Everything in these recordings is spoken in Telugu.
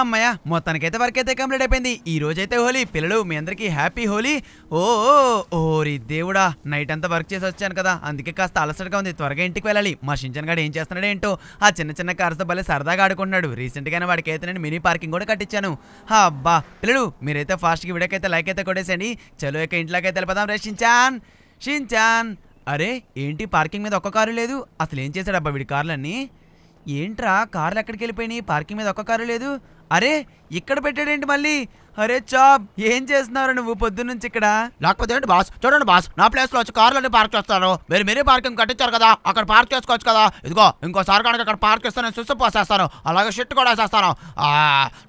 అమ్మయ్య మొత్తానికైతే వర్క్ అయితే కంప్లీట్ అయిపోయింది ఈ రోజైతే హోలీ పిల్లలు మీ అందరికీ హ్యాపీ హోలీ ఓ ఓరి దేవుడా నైట్ అంతా వర్క్ చేసి వచ్చాను కదా అందుకే కాస్త అలసటగా ఉంది త్వరగా ఇంటికి వెళ్ళాలి మా షించన్ గడు ఏం చేస్తున్నాడు ఏంటో ఆ చిన్న చిన్న కార్తో భలే సరదాగా ఆడుకుంటున్నాడు రీసెంట్గానే వాడికి అయితే నేను మినీ పార్కింగ్ కూడా కట్టించాను అబ్బా పిల్లలు మీరైతే ఫాస్ట్కి వీడియోకైతే లైక్ అయితే కొట్టేసేయండి చలో ఇక ఇంట్లోకైతే వెళ్ళిపోదాం రే షించాన్ షించాన్ అరే ఏంటి పార్కింగ్ మీద ఒక్క కారు లేదు అసలు ఏం చేశాడబ్బా వీడి కార్లన్నీ ఏంట్రా కార్లు ఎక్కడికి వెళ్ళిపోయినాయి పార్కింగ్ మీద ఒక్క కారు లేదు అరే ఇక్కడ పెట్టాడేంటి మళ్ళీ అరే చాప్ ఏం చేస్తున్నారు నువ్వు నుంచి ఇక్కడ లేకపోతే ఏంటి బాస్ చూడండి బాస్ నా ప్లేస్ లో వచ్చి కార్లని పార్క్ చేస్తారు మీరు మీరే పార్కింగ్ కట్టించారు కదా అక్కడ పార్క్ చేసుకోవచ్చు కదా ఇదిగో ఇంకోసారి కనుక అక్కడ పార్క్ ఇస్తాను నేను సుస్సు పోసేస్తాను అలాగే షిట్ కూడా వేసేస్తాను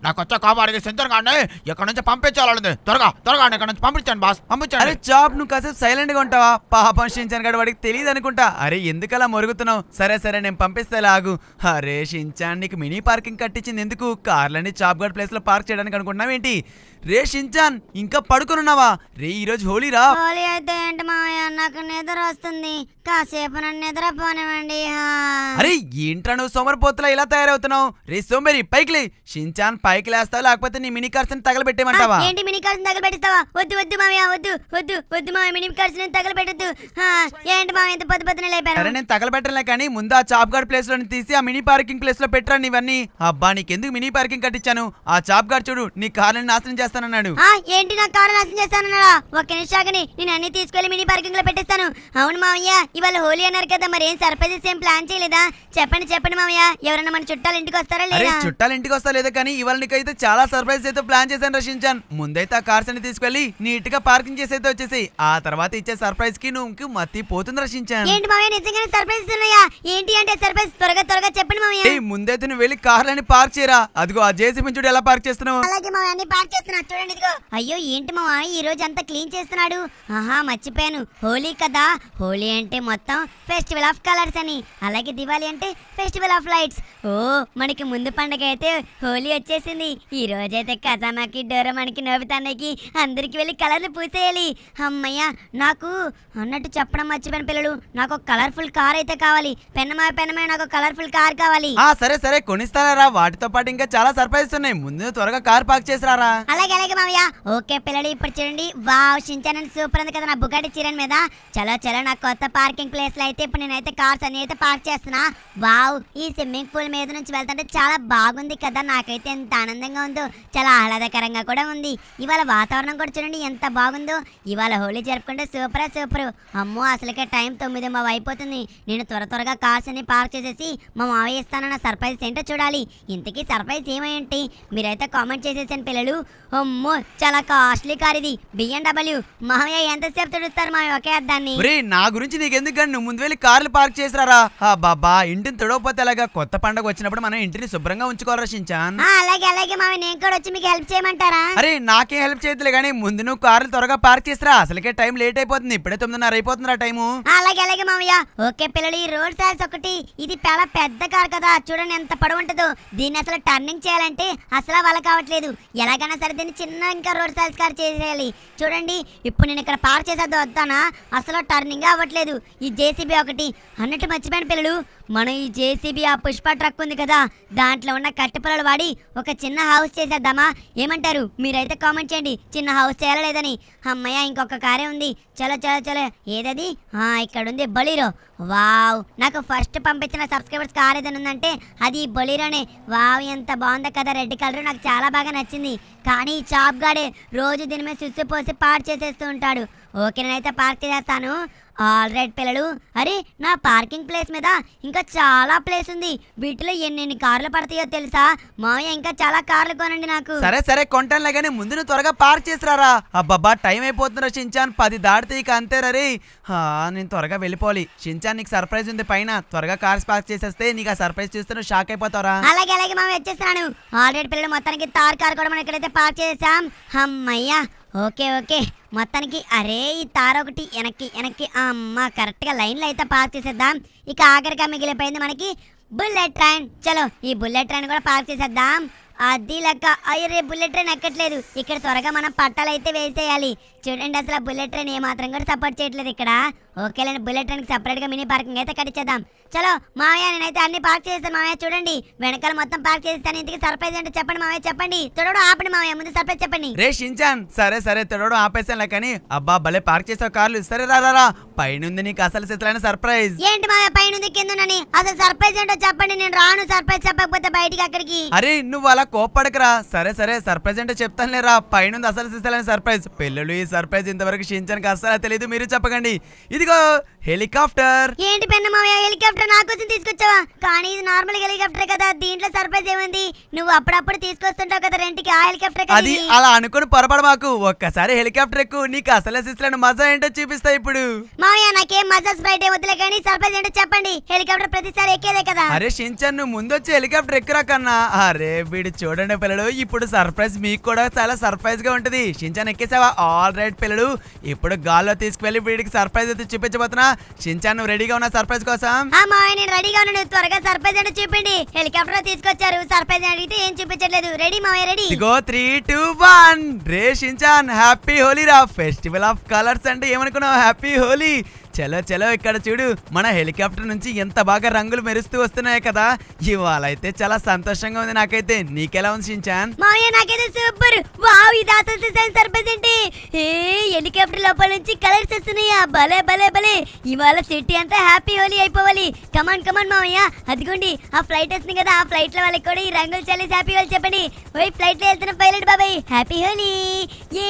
నాకు వచ్చే కాపాడికి సెంచర్ కానీ ఇక్కడ నుంచి పంపించాలండి త్వరగా త్వరగా ఇక్కడ నుంచి పంపించండి బాస్ పంపించండి అరే చాప్ నువ్వు కాసేపు సైలెంట్ గా ఉంటావా పాపం షించాన్ గడు వాడికి తెలియదు అనుకుంటా అరే ఎందుకలా మరుగుతున్నావు సరే సరే నేను పంపిస్తే లాగు అరే షించాన్ నీకు మినీ పార్కింగ్ కట్టించింది ఎందుకు కార్లని చాప్ గడ్ ప్లేస్ లో పార్క్ చేయడానికి అనుకుంటున్నావు ఏంటి రే షించాన్ ఇంకా పడుకునున్నావా రే ఈరోజు హోలీ రా హోలీ అయితే ఏంటి మా మామయ్య నాకు నిద్ర వస్తుంది కాసేపు నన్ను నిద్ర పోనివ్వండి అరే ఏంట్రా నువ్వు సోమరిపోతులా ఇలా తయారవుతున్నావు రే సోమరి పైకి లే షించాన్ పైకి లేస్తావు లేకపోతే నీ మినీ కార్స్ తగలబెట్టేమంటావా ఏంటి మినీ కార్స్ తగలబెట్టిస్తావా వద్దు వద్దు మామయ్య వద్దు వద్దు వద్దు మామయ్య మినీ కార్స్ నేను తగలబెట్టద్దు ఏంటి మామయ్య ఇంత పొద్దు పొద్దున లేపాను అరే నేను తగలబెట్టలే కానీ ముందు ఆ చాప్ గార్డ్ ప్లేస్ లో తీసి ఆ మినీ పార్కింగ్ ప్లేస్ లో పెట్టరా నీవన్నీ అబ్బా నీకెందుకు మినీ పార్కింగ్ కట్టించాను ఆ చాప్ గార్డ్ చూడు నీ కార్ని నాశనం నాశనం చేస్తానన్నాడు ఏంటి నా కారు నాశనం చేస్తానన్నాడా ఒక్క నిమిషాగని నేను అన్ని తీసుకెళ్లి మినీ పార్కింగ్ లో పెట్టేస్తాను అవును మామయ్య ఇవాళ హోలీ అన్నారు కదా మరి ఏం సర్ప్రైజెస్ ఏం ప్లాన్ చేయలేదా చెప్పండి చెప్పండి మామయ్య ఎవరైనా మన చుట్టాలు ఇంటికి వస్తారా లేదా చుట్టాలు ఇంటికి వస్తా లేదా కానీ ఇవాళ నీకైతే చాలా సర్ప్రైజ్ అయితే ప్లాన్ చేశాను రక్షించాను ముందైతే ఆ కార్స్ అన్ని తీసుకెళ్లి నీట్ గా పార్కింగ్ చేసి అయితే వచ్చేసి ఆ తర్వాత ఇచ్చే సర్ప్రైజ్ కి నువ్వు మత్తి పోతుంది రక్షించాను ఏంటి మామయ్య నిజంగానే సర్ప్రైజెస్ ఉన్నాయా ఏంటి అంటే సర్ప్రైజ్ త్వరగా త్వరగా చెప్పండి మామయ్య ముందైతే నువ్వు వెళ్ళి కార్లని పార్క్ చేయరా అదిగో ఆ జేసీ మించుడు ఎలా పార్క్ చేస్తున్నావు అలాగే మామయ్య పార్క్ చేస్తున్నాడు చూడండి ఇదిగో అయ్యో ఏంటి మా ఈ రోజు అంతా క్లీన్ చేస్తున్నాడు ఆహా మర్చిపోయాను హోలీ కదా హోలీ అంటే మొత్తం ఫెస్టివల్ ఆఫ్ కలర్స్ అని అలాగే దివాళీ అంటే ఫెస్టివల్ ఆఫ్ లైట్స్ ఓ మనకి ముందు పండగ అయితే హోలీ వచ్చేసింది ఈ రోజైతే ఖజానాకి డోరమానికి నోబితాన్నకి అందరికి వెళ్ళి కలర్లు పూసేయాలి అమ్మయ్య నాకు అన్నట్టు చెప్పడం మర్చిపోయిన పిల్లలు నాకు కలర్ఫుల్ కార్ అయితే కావాలి పెన్నమా పెన్నమా నాకు కలర్ఫుల్ కార్ కావాలి ఆ సరే సరే కొనిస్తానరా వాటితో పాటు ఇంకా చాలా సర్ప్రైజ్ ఉన్నాయి ముందు త్వరగా కార్ పార్క్ చేసిరారా అలాగే అలాగే మామయ్య ఓకే పిల్లలు ఇప్పుడు చూడండి వావ్ షించాన్ అని సూపర్ ఉంది కదా నా బుగాటి చీరని మీద చలో చలో నా కొత్త పార్కింగ్ ప్లేస్ లో అయితే ఇప్పుడు నేనైతే కార్స్ అన్ని అయితే పార్క్ చేస్తున్నా వావ్ ఈ స్విమ్మింగ్ పూల్ మీద నుంచి వెళ్తుంటే చాలా బాగుంది కదా నాకైతే ఎంత ఆనందంగా ఉందో చాలా ఆహ్లాదకరంగా కూడా ఉంది ఇవాళ వాతావరణం కూడా చూడండి ఎంత బాగుందో ఇవాళ హోలీ జరుపుకుంటే సూపర్ సూపర్ అమ్మో అసలుకే టైం తొమ్మిది మా అయిపోతుంది నేను త్వర త్వరగా కార్స్ అన్ని పార్క్ చేసేసి మా మావయ్య ఇస్తానన్న సర్ప్రైజ్ ఏంటో చూడాలి ఇంతకీ సర్ప్రైజ్ ఏమైంటి మీరైతే కామెంట్ చేసేసాను పిల్లలు అమ్మో చాలా కాస్ట్లీ కార్ ఇది బిఎండబ్ల్యూ మహమయ్య ఎంతసేపు తుడుస్తారు మా ఒకే దాన్ని నా గురించి నీకెందుకు కానీ నువ్వు ముందు వెళ్ళి కార్లు పార్క్ చేసిరారా బాబా ఇంటిని తుడవపోతే అలాగా కొత్త పండగ వచ్చినప్పుడు మనం ఇంటిని శుభ్రంగా ఉంచుకోవాలి రచించాన్ అలాగే అలాగే మామయ్య నేను కూడా వచ్చి మీకు హెల్ప్ చేయమంటారా అరే నాకే హెల్ప్ చేయట్లే కానీ ముందు నువ్వు కార్లు త్వరగా పార్క్ చేసిరా అసలుకే టైం లేట్ అయిపోతుంది ఇప్పుడే తొమ్మిదిన్నర అయిపోతుందిరా టైము అలాగే అలాగే మామయ్య ఓకే పిల్లలు ఈ రోడ్ సైజ్ ఒకటి ఇది చాలా పెద్ద కార్ కదా చూడండి ఎంత పడవు ఉంటుందో దీన్ని అసలు టర్నింగ్ చేయాలంటే అసలు వాళ్ళ కావట్లేదు ఎలాగైనా సరే దీన్ని చిన్న ఇంకా రోడ్ సంస్కారం చేసేయాలి చూడండి ఇప్పుడు నేను ఇక్కడ పార్క్ చేసేది వస్తానా అసలు టర్నింగ్ అవ్వట్లేదు ఈ జేసీబీ ఒకటి అన్నట్టు మర్చిపోయిన పిల్లలు మనం ఈ జేసీబీ ఆ పుష్ప ట్రక్ ఉంది కదా దాంట్లో ఉన్న కట్టెపొలలు వాడి ఒక చిన్న హౌస్ చేసేద్దామా ఏమంటారు మీరైతే కామెంట్ చేయండి చిన్న హౌస్ చేయాలా లేదని అమ్మయ్య ఇంకొక కారే ఉంది చలో చలో చలో ఏదది ఇక్కడ ఉంది బలీరో వావ్ నాకు ఫస్ట్ పంపించిన సబ్స్క్రైబర్స్ కార్ ఏదైనా ఉందంటే అది బొలీరోనే వావ్ ఎంత బాగుందో కదా రెడ్ కలర్ నాకు చాలా బాగా నచ్చింది కానీ ఈ గాడే రోజు దీని మీద సుస్సు పోసి పాడు చేసేస్తూ ఉంటాడు ఓకే నేనైతే పార్క్ చేసేస్తాను ఆల్ రైట్ పిల్లలు అరే నా పార్కింగ్ ప్లేస్ మీద ఇంకా చాలా ప్లేస్ ఉంది వీటిలో ఎన్ని కార్లు పడతాయో తెలుసా మామయ్య ఇంకా చాలా కార్లు కొనండి నాకు సరే సరే కొంటాను కానీ ముందు నువ్వు త్వరగా పార్క్ చేసిరారా అబ్బాబ్బా టైం అయిపోతుందా షించాన్ పది దాడితే ఇక అంతే రీ నేను త్వరగా వెళ్ళిపోవాలి షించాన్ నీకు సర్ప్రైజ్ ఉంది పైన త్వరగా కార్స్ పార్క్ చేసేస్తే నీకు ఆ సర్ప్రైజ్ చూస్తే షాక్ అయిపోతారా అలాగే అలాగే మామయ్య వచ్చేస్తాను ఆల్రెడీ పిల్లలు మొత్తానికి తార్ కార్ కూడా మనం ఇక్కడైతే పార్క్ చేసాం అమ్మయ్యా ఓకే ఓకే మొత్తానికి అరే ఈ తార ఒకటి వెనక్కి వెనక్కి అమ్మ కరెక్ట్గా లైన్లో అయితే పార్క్ చేసేద్దాం ఇక ఆఖరిగా మిగిలిపోయింది మనకి బుల్లెట్ ట్రైన్ చలో ఈ బుల్లెట్ ట్రైన్ కూడా పార్క్ చేసేద్దాం అది లెక్క అయ్యరే బుల్లెట్ ట్రైన్ ఎక్కట్లేదు ఇక్కడ త్వరగా మనం పట్టాలు అయితే వేసేయాలి చూడండి అసలు బుల్లెట్ ట్రైన్ ఏ మాత్రం కూడా సపోర్ట్ చేయట్లేదు ఇక్కడ ఓకేలే బుల్లెట్ సపరేట్ గా మినీ పార్కింగ్ అయితే కట్టించేద్దాం చలో మావయ్య నేనైతే అన్ని పార్క్ చేస్తాను మావయ్య చూడండి వెనకాల మొత్తం పార్క్ చేస్తాను ఇంటికి సర్ప్రైజ్ అంటే చెప్పండి మావయ్య చెప్పండి తొడడు ఆపండి మావయ్య ముందు సర్ప్రైజ్ చెప్పండి రే షించాన్ సరే సరే తొడవడం ఆపేసాను కానీ అబ్బా భలే పార్క్ చేసావు కార్లు సరే రా రా పైన ఉంది నీకు అసలు సిసలైన సర్ప్రైజ్ ఏంటి మావయ్య పైనుంది కిందనని అసలు సర్ప్రైజ్ ఏంటో చెప్పండి నేను రాను సర్ప్రైజ్ చెప్పకపోతే బయటికి అక్కడికి అరే నువ్వు అలా కోప్పడకరా సరే సరే సర్ప్రైజ్ అంటే చెప్తాను లేరా ఉంది అసలు సిసలైన సర్ప్రైజ్ పిల్లలు ఈ సర్ప్రైజ్ ఇంతవరకు షించానికి అస్సలా తెలియదు మీరు చెప్పకండి ఇదిగో హెలికాప్టర్ ఏంటి పెన్న మావయ్య హెలికాప్టర్ నా కోసం తీసుకొచ్చావా కానీ ఇది నార్మల్ హెలికాప్టర్ కదా దీంట్లో సర్ప్రైజ్ ఏముంది నువ్వు అప్పుడప్పుడు తీసుకొస్తుంటావు కదా రెంట్కి ఆ హెలికాప్టర్ అది అలా అనుకుని పొరపడ మాకు ఒక్కసారి హెలికాప్టర్ ఎక్కువ నీకు అసలు సిస్టర్ని మజా ఏంటో చూపిస్తా ఇప్పుడు మావయ్య నాకేం మజా స్ప్రైట్ వద్దులే కానీ సర్ప్రైజ్ ఏంటో చెప్పండి హెలికాప్టర్ ప్రతిసారి ఎక్కేదే కదా అరే షించన్ నువ్వు వచ్చి హెలికాప్టర్ ఎక్కురా కన్నా అరే వీడు చూడండి పిల్లడు ఇప్పుడు సర్ప్రైజ్ మీకు కూడా చాలా సర్ప్రైజ్ గా ఉంటది షించన్ ఎక్కేసావా ఆల్ రైట్ పిల్లడు ఇప్పుడు గాల్లో తీసుకువెళ్ళి వీడికి సర్ప్రైజ్ అయితే చూపించబోతున్నా షించాన్ నువ్వు రెడీగా ఉన్నా సర్ప్రైజ్ కోసం ఆయన రెడీగా ఉన్నాడు త్వరగా సర్ప్రైజ్ అంటే చూపండి హెలికాప్టర్ తీసుకొచ్చారు సర్ప్రైజ్ అడిగితే ఏం చూపించట్లేదు రెడీ మా ready go three two one రే షించాన్ హ్యాపీ హోలీ రా ఫెస్టివల్ ఆఫ్ కలర్స్ అంటే ఏమనుకున్నావు హ్యాపీ హోలీ చలో చలో ఇక్కడ చూడు మన హెలికాప్టర్ నుంచి ఎంత బాగా రంగులు మెరుస్తూ వస్తున్నాయి కదా ఇవాళ అయితే చాలా సంతోషంగా ఉంది నాకైతే నీకెలా ఉంది షించాన్ మామయ్య నాకైతే సూపర్ వావ్ ఇది అసలు డిజైన్ సర్ప్రైజ్ ఏంటి ఏ హెలికాప్టర్ లోపల నుంచి కలర్స్ వస్తున్నాయా భలే భలే భలే ఇవాళ సిటీ అంతా హ్యాపీ హోలీ అయిపోవాలి కమాన్ కమాన్ మామయ్య అదిగోండి ఆ ఫ్లైట్ వస్తుంది కదా ఆ ఫ్లైట్ లో వాళ్ళకి కూడా ఈ రంగులు చల్లేసి హ్యాపీ హోలీ చెప్పండి ఓయ్ ఫ్లైట్ లో వెళ్తున్న పైలట్ బాబాయ్ హ్యాపీ హోలీ ఏ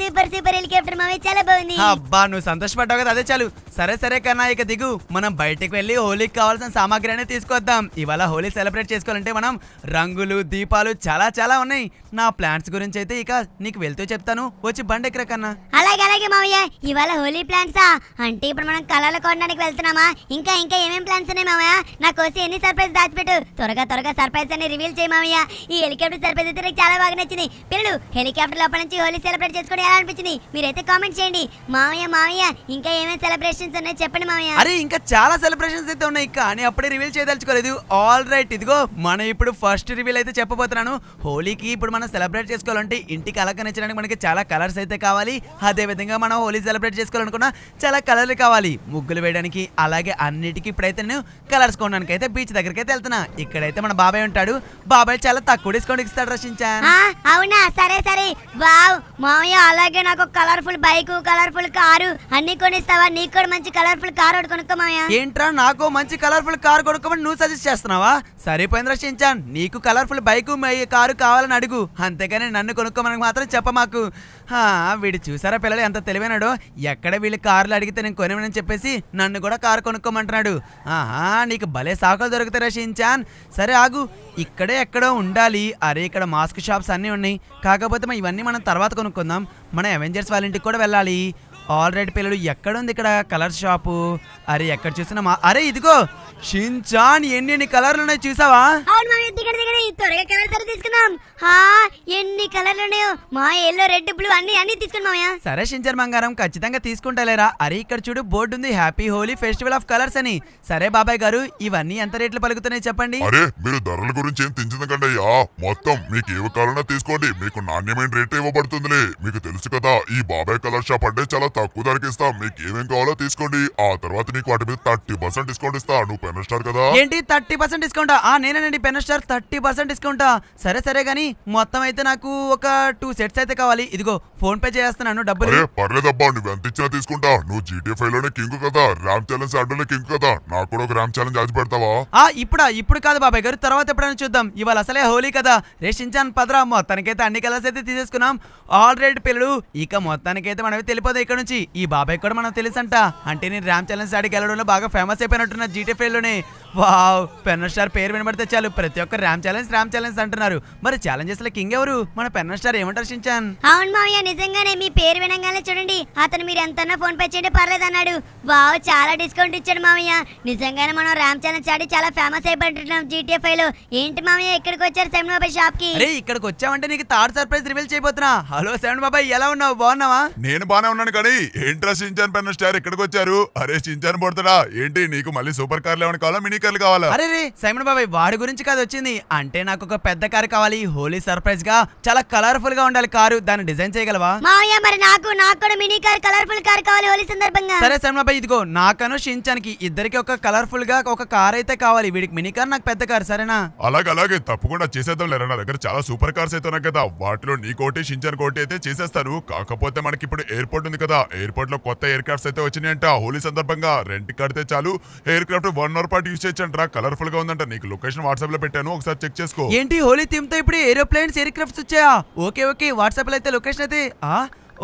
సూపర్ సూపర్ హెలికాప్టర్ మామయ్య చాలా బాగుంది అబ్బా నువ్వు సంతోషపడ్డావు కదా అదే చాలు సరే సరే కన్నా ఇక దిగు మనం బయటకు వెళ్ళి హోలీకి కావాల్సిన సామాగ్రి అనేది తీసుకొద్దాం ఇవాళ హోలీ సెలబ్రేట్ చేసుకోవాలంటే మనం రంగులు దీపాలు చాలా చాలా ఉన్నాయి నా ప్లాంట్స్ గురించి అయితే ఇక నీకు వెళ్తూ చెప్తాను వచ్చి బండి ఎక్కరా కన్నా అలాగే అలాగే మావయ్య ఇవాళ హోలీ ప్లాంట్స్ అంటే ఇప్పుడు మనం కళలు కొనడానికి వెళ్తున్నామా ఇంకా ఇంకా ఏమేం ప్లాన్స్ ఉన్నాయి మావయ్య నా కోసం ఎన్ని సర్ప్రైజ్ దాచిపెట్టు త్వరగా త్వరగా సర్ప్రైజ్ అని రివీల్ చేయి మావయ్య ఈ హెలికాప్టర్ సర్ప్రైజ్ అయితే నాకు చాలా బాగా నచ్చింది పిల్లలు హెలికాప్టర్ లోపల నుంచి హోలీ సెలబ్రేట్ చేసుకోవడం ఎలా అనిపించింది మీరైతే కామెంట్ చేయండి మావయ్య మావయ్య ఇంకా ఏమేమి సెలబ్రేషన్ సెలబ్రేషన్స్ ఉన్నాయి చెప్పండి మామయ్య అరే ఇంకా చాలా సెలబ్రేషన్స్ అయితే ఉన్నాయి కానీ అప్పుడే రివీల్ చేయదలుచుకోలేదు ఆల్ రైట్ ఇదిగో మనం ఇప్పుడు ఫస్ట్ రివీల్ అయితే చెప్పబోతున్నాను హోలీకి ఇప్పుడు మనం సెలబ్రేట్ చేసుకోవాలంటే ఇంటికి అలంకరించడానికి మనకి చాలా కలర్స్ అయితే కావాలి అదే విధంగా మనం హోలీ సెలబ్రేట్ చేసుకోవాలనుకున్నా చాలా కలర్లు కావాలి ముగ్గులు వేయడానికి అలాగే అన్నిటికీ ఇప్పుడైతే నేను కలర్స్ కొనడానికి అయితే బీచ్ దగ్గరికి అయితే వెళ్తున్నా ఇక్కడైతే మన బాబాయ్ ఉంటాడు బాబాయ్ చాలా తక్కువ డిస్కౌంట్ ఇస్తాడు రచించాను అవునా సరే సరే వావ్ మామయ్య అలాగే నాకు కలర్ఫుల్ బైక్ కలర్ఫుల్ కారు అన్ని కొనిస్తావా నీకు సూపర్ మంచి కలర్ఫుల్ కార్ కొనుక్కోమయ్యా ఏంట్రా నాకు మంచి కలర్ఫుల్ కార్ కొనుక్కోమని నువ్వు సజెస్ట్ చేస్తున్నావా సరే పోయింద్ర షించాన్ నీకు కలర్ఫుల్ బైక్ కారు కావాలని అడుగు అంతేగాని నన్ను కొనుక్కోమని మాత్రం చెప్ప మాకు వీడు చూసారా పిల్లలు ఎంత తెలివైనాడు ఎక్కడ వీళ్ళు కార్లు అడిగితే నేను కొనివనని చెప్పేసి నన్ను కూడా కారు కొనుక్కోమంటున్నాడు ఆహా నీకు భలే సాకులు దొరుకుతాయి షించాన్ సరే ఆగు ఇక్కడే ఎక్కడో ఉండాలి అరే ఇక్కడ మాస్క్ షాప్స్ అన్నీ ఉన్నాయి కాకపోతే ఇవన్నీ మనం తర్వాత కొనుక్కుందాం మన అవెంజర్స్ వాళ్ళ ఇంటికి కూడా వెళ్ళాలి ఆల్రెడీ పిల్లలు ఎక్కడుంది ఇక్కడ కలర్ షాపు అరే ఎక్కడ చూసినా మా అరే ఇదిగో షిన్చాన్ ఎన్ని ఎన్ని కలర్లు ఉన్నాయి చూసావా సరే తీసుకున్నాం హా ఎన్ని కలర్లు ఉన్నాయో మా ఎల్లో రెడ్ బ్లూ అన్ని అన్ని తీసుకున్నామయ్యా సరే షించాన్ మంగారం ఖచ్చితంగా తీసుకుంటాలేరా అరే ఇక్కడ చూడు బోర్డు ఉంది happy Holi festival of colours అని సరే బాబాయ్ గారు ఇవన్నీ ఎంత రేట్లు పలుకుతున్నాయి చెప్పండి అరే మీరు ధరల గురించి ఏం తెంచదండి అయ్యా మొత్తం మీకు ఏ కలర్ తీసుకోండి మీకు నాణ్యమైన రేట్ ఇవ్వబడుతుంది మీకు తెలుసు కదా ఈ బాబాయ్ కలర్ షాప్ అంటే చాలా తక్కువ ధరకి ఇస్తా మీకు ఏమేం కావాలో తీసుకోండి ఆ తర్వాత నీకు వాటి మీద థర్టీ పర్సెంట్ డిస్కౌంట్ ఇస్తా నువ్వు పెన్ స్టార్ కదా ఏంటి థర్టీ పర్సెంట్ డిస్కౌంట్ ఆ నేనేనండి pen star thirty percent discount సరే సరే గానీ మొత్తం అయితే నాకు ఒక టూ సెట్స్ అయితే కావాలి ఇదిగో ఫోన్ పే చేస్తున్నాను అరే డబ్బులు పర్లేదబ్బా నువ్వు ఎంత ఇచ్చినా తీసుకుంటా నువ్వు జీటీఏ ఫైవ్ లోనే కింగ్ కదా ర్యామ్ ఛాలెంజ్ అడ్డోనే కింగ్ కదా నాకు కూడా ఒక ర్యామ్ ఛాలెంజ్ ఆచి పెడతావా ఆ ఇప్పుడా ఇప్పుడు కాదు బాబాయ్ గారు తర్వాత ఎప్పుడైనా చూద్దాం ఇవాళ అసలే హోలీ కదా రేషించాను పదరా మొత్తానికైతే అన్ని కలర్స్ అయితే తీసేసుకున్నాం ఆల్రెడీ పిల్లలు ఇక మొత్తానికైతే మనమే తెలిపోదు ఇక్కడ నుంచి నుంచి ఈ బాబాయ్ కూడా మనకు తెలుసంట అంటే నేను రామ్ చరణ్ సాడికి వెళ్ళడంలో బాగా ఫేమస్ అయిపోయినట్టున్న జీటీ ఫైవ్లోనే వావ్ పెన్న స్టార్ పేరు వినబడితే చాలు ప్రతి ఒక్క రామ్ ఛాలెంజ్ రామ్ ఛాలెంజ్ అంటున్నారు మరి ఛాలెంజెస్ లో కింగ్ ఎవరు మన పెన్న స్టార్ ఏమంటారు షించాన్ అవును మావయ్య నిజంగానే మీ పేరు వినగానే చూడండి అతను మీరు ఎంత ఫోన్ పే చేయండి పర్లేదు అన్నాడు వావ్ చాలా డిస్కౌంట్ ఇచ్చాడు మావయ్య నిజంగానే మనం రామ్ ఛాలెంజ్ ఆడి చాలా ఫేమస్ అయిపోతున్నాం జీటీఏ ఫైవ్ లో ఏంటి మావయ్య ఇక్కడికి వచ్చారు సెవెన్ బాబాయ్ షాప్ కి అరే ఇక్కడికి వచ్చామంటే నీకు థర్డ్ సర్ప్రైజ్ రివీల్ చేయబోతున్నా హలో సెవెన్ బాబాయ్ ఎలా ఉన్నావు బాగున్నావా నేను బానే ఉన్నాను కానీ ఏంట్రా షించాన్ పైన స్టార్ ఎక్కడికి వచ్చారు అరే షించాన్ పడుతుడా ఏంటి నీకు మళ్ళీ సూపర్ కార్లు ఏమైనా కావాలా మినీ కార్లు కావాలా అరే రే సైమన్ బాబాయ్ వాడి గురించి కాదు వచ్చింది అంటే నాకు ఒక పెద్ద కారు కావాలి హోలీ సర్ప్రైజ్ గా చాలా కలర్ఫుల్ గా ఉండాలి కారు దాన్ని డిజైన్ చేయగలవా మావయ్య మరి నాకు నాకు కూడా మినీ కార్ కలర్ఫుల్ కార్ కావాలి హోలీ సందర్భంగా సరే సైమన్ బాబాయ్ ఇదిగో నాకను కి ఇద్దరికి ఒక కలర్ఫుల్ గా ఒక కార్ అయితే కావాలి వీడికి మినీ కార్ నాకు పెద్ద కార్ సరేనా అలాగే అలాగే తప్పకుండా చేసేద్దాం లేరా నా దగ్గర చాలా సూపర్ కార్స్ అయితే ఉన్నాయి కదా వాటిలో నీ కోటి షించాన్ కోటి అయితే చేసేస్తారు కాకపోతే మనకి ఇప్పుడు ఎయిర్పోర్ట్ ఉంది కదా ఎయిర్పోర్ట్ లో కొత్త ఎయిర్ క్రాఫ్ట్స్ అయితే వచ్చినాయంట హోలీ సందర్భంగా రెంట్ కడితే చాలు ఎయిర్ క్రాఫ్ట్ వన్ అవర్ పాటు యూజ్ చేయొచ్చంట కలర్ఫుల్ గా ఉందంట నీకు లొకేషన్ వాట్సాప్ లో పెట్టాను ఒకసారి చెక్ చేసుకో ఏంటి హోలీ థీమ్ తో ఇప్పుడు ఏరోప్లేన్స్ ఎయిర్ క్రాఫ్ట్స్ వచ్చాయా ఓకే ఓకే వాట్సాప్ లో అయితే లొకేషన్ అయితే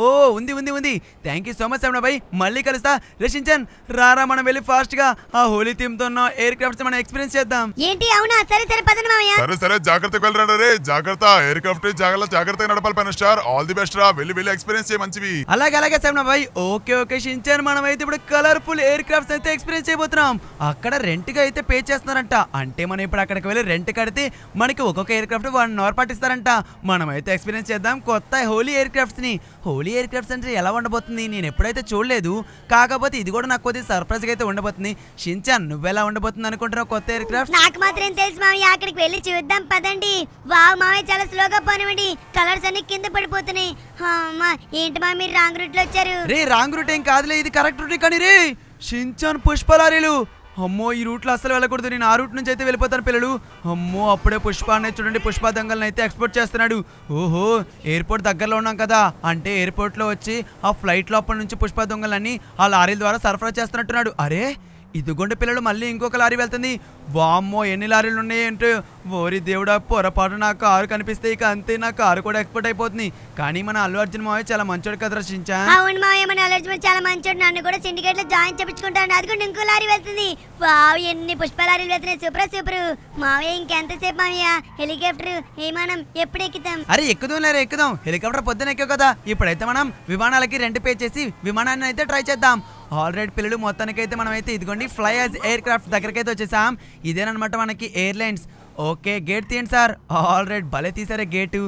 ఓ ఉంది ఉంది ఉంది thank you so much Ramana భాయ్ మళ్ళీ కలుస్తా రషించన్ రారా మనం వెళ్ళి ఫాస్ట్ గా ఆ హోలీ థీమ్ తో ఉన్న ఎయిర్ క్రాఫ్ట్స్ మనం ఎక్స్పీరియన్స్ చేద్దాం ఏంటి అవునా సరే సరే పదన మామయ్య సరే సరే జాగ్రత్తగా వెళ్ళరా రే జాగ్రత్త ఎయిర్ క్రాఫ్ట్ జాగ్రత్త జాగ్రత్తగా నడపాలి పైన స్టార్ ఆల్ ది బెస్ట్ రా వెళ్ళి వెళ్ళి ఎక్స్పీరియన్స్ చేయ మంచివి అలాగే అలాగే శరణ భాయ్ ఓకే ఓకే షించన్ మనం అయితే ఇప్పుడు కలర్ఫుల్ ఎయిర్ క్రాఫ్ట్స్ అయితే ఎక్స్పీరియన్స్ చేయబోతున్నాం అక్కడ రెంట్ గా అయితే పే చేస్తున్నారంట అంటే మనం ఇప్పుడు అక్కడికి వెళ్ళి రెంట్ కడితే మనకి ఒక్కొక్క ఎయిర్ క్రాఫ్ట్ వన్ అవర్ పాటిస్తారంట మనం అయితే ఎక్స్పీరియన్స్ చేద్దాం కొత్త హోలీ ఎయిర్ క్రాఫ్ట్స్ ని Holi jolly aircraft centre ఎలా ఉండబోతుంది నేను ఎప్పుడైతే చూడలేదు కాకపోతే ఇది కూడా నాకు కొద్దిగా సర్ప్రైజ్ అయితే ఉండబోతుంది షించాన్ నువ్వెలా ఉండబోతుంది అనుకుంటున్నావు కొత్త ఎయిర్ క్రాఫ్ట్ నాకు మాత్రం తెలుసు మామయ్య అక్కడికి వెళ్ళి చూద్దాం పదండి వావ్ మామయ్య చాలా స్లోగా పోనివ్వండి కలర్స్ అన్ని కింద పడిపోతున్నాయి ఏంటి మా మీరు రాంగ్ రూట్ లో వచ్చారు రే రాంగ్ రూట్ ఏం కాదులే ఇది కరెక్ట్ రూట్ కానీ రే షించాన్ పుష్పలారీలు అమ్మో ఈ రూట్లో అసలు వెళ్ళకూడదు నేను ఆ రూట్ నుంచి అయితే వెళ్ళిపోతాను పిల్లలు అమ్మో అప్పుడే పుష్ప అనేది చూడండి పుష్ప దంగల్ని అయితే ఎక్స్పోర్ట్ చేస్తున్నాడు ఓహో ఎయిర్పోర్ట్ దగ్గరలో ఉన్నాం కదా అంటే ఎయిర్పోర్ట్లో వచ్చి ఆ ఫ్లైట్ లోపల నుంచి పుష్ప దొంగలన్నీ ఆ లారీల ద్వారా సరఫరా చేస్తున్నట్టున్నాడు అరే ఇదిగోండి పిల్లలు మళ్ళీ ఇంకొక లారీ వెళ్తుంది వామ్మో ఎన్ని లారీలు ఉన్నాయంటే ఓరి దేవుడా పొరపాటు నా కారు కనిపిస్తే ఇక అంతే నా కారు కూడా ఎక్స్పోర్ట్ అయిపోతుంది కానీ మన అల్లు అర్జున్ మావయ్య చాలా మంచోడు కదా రచించా అవును మావయ్య మన అల్లు అర్జున్ చాలా మంచోడు నన్ను కూడా సిండికేట్ లో జాయిన్ చేపించుకుంటాను అది కూడా ఇంకో లారీ వెళ్తుంది వావ్ ఎన్ని పుష్ప లారీలు వెళ్తున్నాయి సూపర్ సూపర్ మావయ్య ఇంకెంతసేపు మావయ్య హెలికాప్టర్ విమానం ఎప్పుడు ఎక్కుతాం అరే ఎక్కుదాం లేరు ఎక్కుదాం హెలికాప్టర్ పొద్దున ఎక్కావు కదా ఇప్పుడైతే మనం విమానాలకి రెంట్ పే చేసి విమానాన్ని అయితే ట్రై చేద్దాం ఆల్ రైట్ పిల్లలు మనం మనమైతే ఇదిగోండి ఫ్లై యాజ్ ఎయిర్ క్రాఫ్ట్ అయితే వచ్చేసాం ఇదేనమాట మనకి ఎయిర్లైన్స్ ఓకే గేట్ తీయండి సార్ ఆల్ రైట్ భలే తీసారే గేటు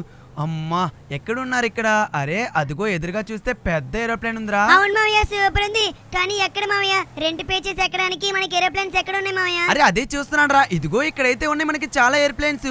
అమ్మా ఎక్కడున్నారు ఇక్కడ అరే అదిగో ఎదురుగా చూస్తే పెద్ద ఏరోప్లేన్ ఉందిరా అవును మామయ్య సూపర్ ఉంది కానీ ఎక్కడ మామయ్య రెంట్ పే చేసి ఎక్కడానికి మనకి ఏరోప్లేన్స్ ఎక్కడ ఉన్నాయి మామయ్య అరే అదే చూస్తున్నాడు రా ఇదిగో ఇక్కడైతే ఉన్నాయి మనకి చాలా ఏరోప్లేన్స్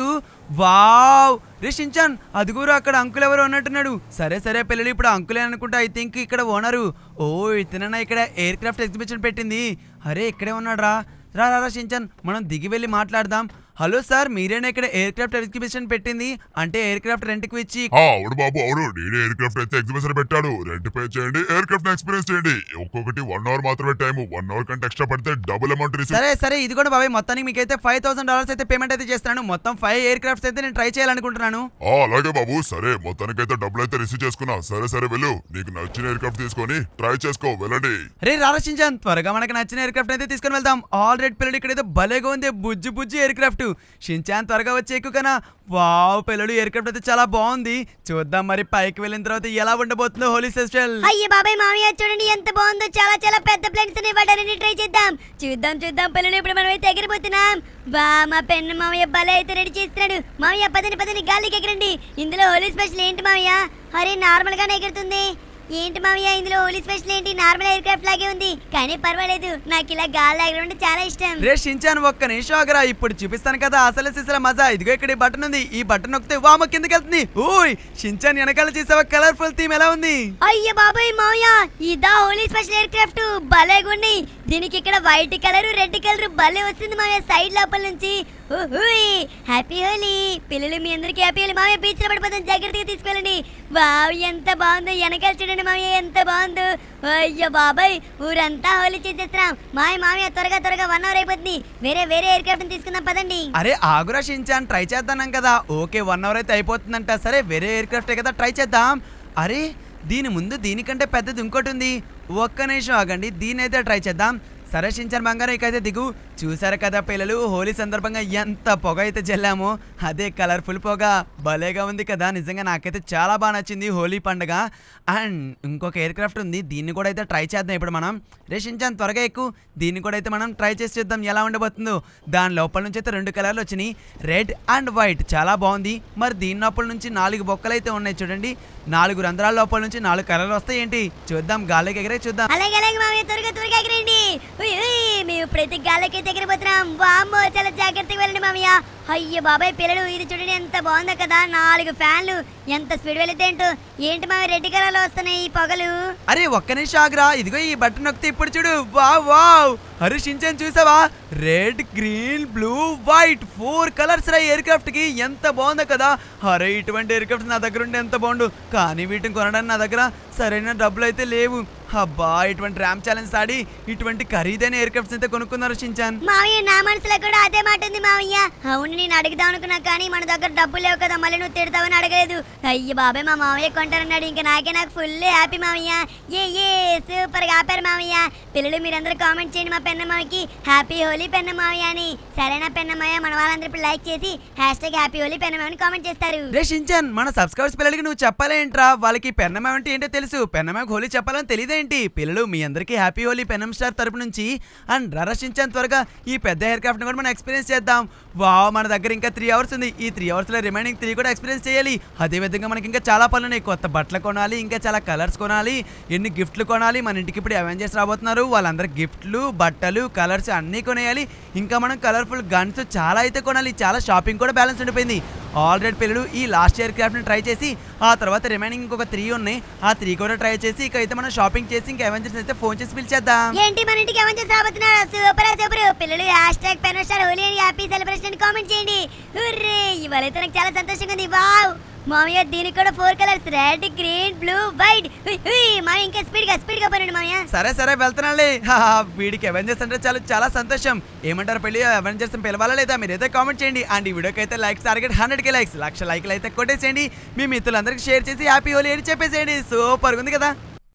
వావ్ రే షించాన్ అదిగోరా అక్కడ అంకుల్ ఎవరు ఉన్నట్టున్నాడు సరే సరే పిల్లలు ఇప్పుడు అంకులే అనుకుంటా ఐ థింక్ ఇక్కడ ఓనరు ఓ ఇతనన్నా ఇక్కడ ఎయిర్ క్రాఫ్ట్ ఎగ్జిబిషన్ పెట్టింది అరే ఇక్కడే ఉన్నాడు రా రా రా షించాన్ మనం దిగి వెళ్ళి మాట్లాడదాం హలో సార్ మీరేనా ఇక్కడ ఎయిర్ క్రాఫ్ట్ ఎగ్జిబిషన్ పెట్టింది అంటే ఎయిర్ క్రాఫ్ట్ రెంట్ కు ఇచ్చి అవును బాబు అవును నేను ఎయిర్ క్రాఫ్ట్ అయితే ఎగ్జిబిషన్ పెట్టాను రెంట్ పే చేయండి ఎయిర్ క్రాఫ్ట్ ఎక్స్పీరియన్స్ చేయండి ఒక్కొక్కటి వన్ అవర్ మాత్రమే టైం వన్ అవర్ కంటే ఎక్స్ట్రా పడితే డబుల్ అమౌంట్ సరే సరే ఇది కూడా బాబాయ్ మొత్తానికి అయితే ఫైవ్ థౌసండ్ డాలర్స్ అయితే పేమెంట్ అయితే చేస్తాను మొత్తం ఫైవ్ ఎయిర్ క్రాఫ్ట్స్ అయితే నేను ట్రై చేయాలనుకుంటున్నాను అలాగే బాబు సరే మొత్తానికైతే డబ్బులు అయితే రిసీవ్ చేసుకున్నా సరే సరే వెళ్ళు నీకు నచ్చిన ఎయిర్ క్రాఫ్ట్ తీసుకొని ట్రై చేసుకో వెళ్ళండి రే రారసించాను త్వరగా మనకి నచ్చిన ఎయిర్ క్రాఫ్ట్ అయితే తీసుకొని వెళ్దాం ఆల్రెడీ పిల్లలు ఇక్కడైతే భలేగా ఉంది బుజ్జి బుజ్జి ఎయిర్ క్రాఫ్ట్ అన్నట్టు షిన్చాన్ త్వరగా వచ్చే ఎక్కువ కన వావ్ పిల్లలు ఎయిర్క్రాఫ్ట్ అయితే చాలా బాగుంది చూద్దాం మరి పైకి వెళ్ళిన తర్వాత ఎలా ఉండబోతుందో హోలీ సెస్టల్ అయ్యే బాబాయ్ మామయ్య చూడండి ఎంత బాగుందో చాలా చాలా పెద్ద ప్లాన్స్ వాటన్ని ట్రై చేద్దాం చూద్దాం చూద్దాం పిల్లలు ఇప్పుడు మనం అయితే ఎగిరిపోతున్నాం వా మా పెన్ను మామయ్య బలే అయితే రెడీ చేస్తున్నాడు మామయ్య పదని పదని గాలికి ఎగిరండి ఇందులో హోలీ స్పెషల్ ఏంటి మామయ్య అరే గానే ఎగురుతుంది ఏంటి మామయ్య ఇందులో ఓలీ స్పెషల్ ఏంటి నార్మల్ ఎయిర్ క్రాఫ్ట్ లాగే ఉంది కానీ పర్వాలేదు నాకు ఇలా గాలి దగ్గర చాలా ఇష్టం రేషించాను ఒక్క నిమిషం ఆగరా ఇప్పుడు చూపిస్తాను కదా అసలు సిసల మజా ఇదిగో ఇక్కడ బటన్ ఉంది ఈ బటన్ నొక్కితే వామ కిందకి వెళ్తుంది ఓయ్ షించాన్ వెనకాల చేసావా కలర్ఫుల్ థీమ్ ఎలా ఉంది అయ్యో బాబాయ్ మామయ్య ఇదా ఓలీ స్పెషల్ ఎయిర్ క్రాఫ్ట్ భలేగున్నాయి దీనికి ఇక్కడ వైట్ కలర్ రెడ్ కలర్ భలే వస్తుంది మామయ్య సైడ్ లోపల నుంచి హ్యాపీ హోలీ పిల్లలు మీ అందరికి హ్యాపీ హోలీ మామయ్య బీచ్ పడిపోతుంది జాగ్రత్తగా తీసుకెళ్ళండి వావ్ ఎంత బాగుందో వెనకాల చూడండి మామయ్య ఎంత బాగుందో అయ్యో బాబాయ్ ఊరంతా హోలీ చేసేస్తున్నాం మాయ మామయ్య త్వరగా త్వరగా వన్ అవర్ అయిపోతుంది వేరే వేరే ఎయిర్ క్రాఫ్ట్ తీసుకుందాం పదండి అరే ఆగురా షించాన్ ట్రై చేద్దాం కదా ఓకే వన్ అవర్ అయితే అయిపోతుందంట సరే వేరే ఎయిర్ క్రాఫ్ట్ కదా ట్రై చేద్దాం అరే దీని ముందు దీనికంటే పెద్దది ఇంకోటి ఉంది ఒక్క నిమిషం ఆగండి దీనైతే ట్రై చేద్దాం సరే సించన్ బంగారం ఇకైతే దిగు చూసారు కదా పిల్లలు హోలీ సందర్భంగా ఎంత పొగ అయితే జల్లామో అదే కలర్ఫుల్ పొగ భలేగా ఉంది కదా నిజంగా నాకైతే చాలా బాగా నచ్చింది హోలీ పండుగ అండ్ ఇంకొక ఎయిర్ క్రాఫ్ట్ ఉంది దీన్ని కూడా అయితే ట్రై చేద్దాం ఇప్పుడు మనం రేషించాను త్వరగా ఎక్కువ దీన్ని కూడా అయితే మనం ట్రై చేసి చూద్దాం ఎలా ఉండబోతుందో దాని లోపల నుంచి అయితే రెండు కలర్లు వచ్చినాయి రెడ్ అండ్ వైట్ చాలా బాగుంది మరి దీని లోపల నుంచి నాలుగు బొక్కలు అయితే ఉన్నాయి చూడండి నాలుగు రంధ్రాల లోపల నుంచి నాలుగు కలర్లు వస్తాయి ఏంటి చూద్దాం గాలికి ఎగరే చూద్దాం అలాగే అలాగే గాలికి అయితే దగ్గర పోతున్నాం వామ్మో చాలా జాగ్రత్తగా వెళ్ళండి మామయ్య అయ్యో బాబాయ్ పిల్లలు ఇది చూడండి ఎంత బాగుందో కదా నాలుగు ఫ్యాన్లు ఎంత స్పీడ్ వెళ్తే ఏంటో ఏంటి రెడ్ రెడ్డి లో వస్తున్నాయి ఈ పొగలు అరే ఒక్క నిమిషం ఆగ్రా ఇదిగో ఈ బటన్ నొక్కితే ఇప్పుడు చూడు వావ్ వావ్ హరిషించని చూసావా red green blue white four colours రా ఎయిర్ క్రాఫ్ట్ కి ఎంత బాగుందో కదా అరే ఇటువంటి ఎయిర్ క్రాఫ్ట్ నా దగ్గర ఉంటే ఎంత బాగుండు కానీ వీటిని కొనడానికి నా దగ్గర సరైన డబ్బులు అయితే లేవు అబ్బా ఇటువంటి ర్యామ్ ఛాలెంజ్ ఆడి ఇటువంటి ఖరీదైన ఎయిర్ క్రాఫ్ట్స్ అయితే కొనుక్కున్నారు షించాన్ మావయ్య నా మనసులో కూడా అదే మాట ఉంది మావయ్య అవును నేను అడుగుదాం అనుకున్నా కానీ మన దగ్గర డబ్బులు లేవు కదా మళ్ళీ నువ్వు తిడతావని అడగలేదు అయ్య బాబాయ్ మా మావయ్య కొంటారన్నాడు ఇంకా నాకే నాకు ఫుల్ హ్యాపీ మావయ్య ఏ ఏ సూపర్ గా ఆపారు మావయ్య పిల్లలు మీరందరూ కామెంట్ చేయండి మా పెన్నమావకి హ్యాపీ హోలీ పెన్నమావయ్య అని సరేనా పెన్నమాయ మన వాళ్ళందరూ ఇప్పుడు లైక్ చేసి హ్యాష్ టాగ్ హ్యాపీ హోలీ పెన్నమావ అని కామెంట్ చేస్తారు రే షించాన్ మన సబ్స్క్రైబర్స్ పిల్లలకి నువ్వు చెప్పాలేంట్రా వాళ్ళకి పెన్నమావ అంటే ఏంటో తెలుసు పెన్నమావ హోలీ చెప్పాలని తెలియదే ఏంటి పిల్లలు మీ అందరికీ హ్యాపీ హోలీ పెనం స్టార్ తరపు నుంచి అండ్ రరసించాను త్వరగా ఈ పెద్ద హెయిర్ క్రాఫ్ట్ని కూడా మనం ఎక్స్పీరియన్స్ చేద్దాం వా మన దగ్గర ఇంకా త్రీ అవర్స్ ఉంది ఈ త్రీ అవర్స్లో రిమైనింగ్ త్రీ కూడా ఎక్స్పీరియన్స్ చేయాలి అదేవిధంగా మనకి ఇంకా చాలా పనులు ఉన్నాయి కొత్త బట్టలు కొనాలి ఇంకా చాలా కలర్స్ కొనాలి ఎన్ని గిఫ్ట్లు కొనాలి మన ఇంటికి ఇప్పుడు అవెంజర్స్ రాబోతున్నారు వాళ్ళందరూ గిఫ్ట్లు బట్టలు కలర్స్ అన్నీ కొనేయాలి ఇంకా మనం కలర్ఫుల్ గన్స్ చాలా అయితే కొనాలి చాలా షాపింగ్ కూడా బ్యాలెన్స్ ఉండిపోయింది ఆల్రెడీ పిల్లలు ఈ లాస్ట్ ఇయర్ క్రాఫ్ట్ని ట్రై చేసి ఆ తర్వాత రిమైనింగ్ ఇంకొక త్రీ ఉన్నాయి ఆ త్రీ కూడా ట్రై చేసి ఇక అయితే మనం షాపింగ్ చేసి ఇంకా అవెంజర్స్ అయితే ఫోన్ చేసి పిలిచేద్దాం ఏంటి మన ఇంటికి పిల్లలు హోలీ సెలబ్రేషన్ కామెంట్ చేయండి నాకు చాలా సంతోషంగా ఉంది వావ్ మామయ్య దీనికి కూడా four colours red green blue white మా ఇంకా స్పీడ్ గా స్పీడ్ గా పోనండి మామయ్య సరే సరే వెళ్తానండి వీడికి అవెంజర్స్ అంటే చాలా చాలా సంతోషం ఏమంటారు పెళ్లి అవెంజర్స్ పిలవాలా లేదా మీరు అయితే కామెంట్ చేయండి అండ్ ఈ వీడియోకి అయితే లైక్స్ టార్గెట్ హండ్రెడ్ కి లైక్స్ లక్ష లైక్లు అయితే కొట్టేసేయండి మీ మిత్రులందరికీ షేర్ చేసి హ్యాపీ హోలీ అని చెప్పేసేయండి సూపర్ ఉంది కదా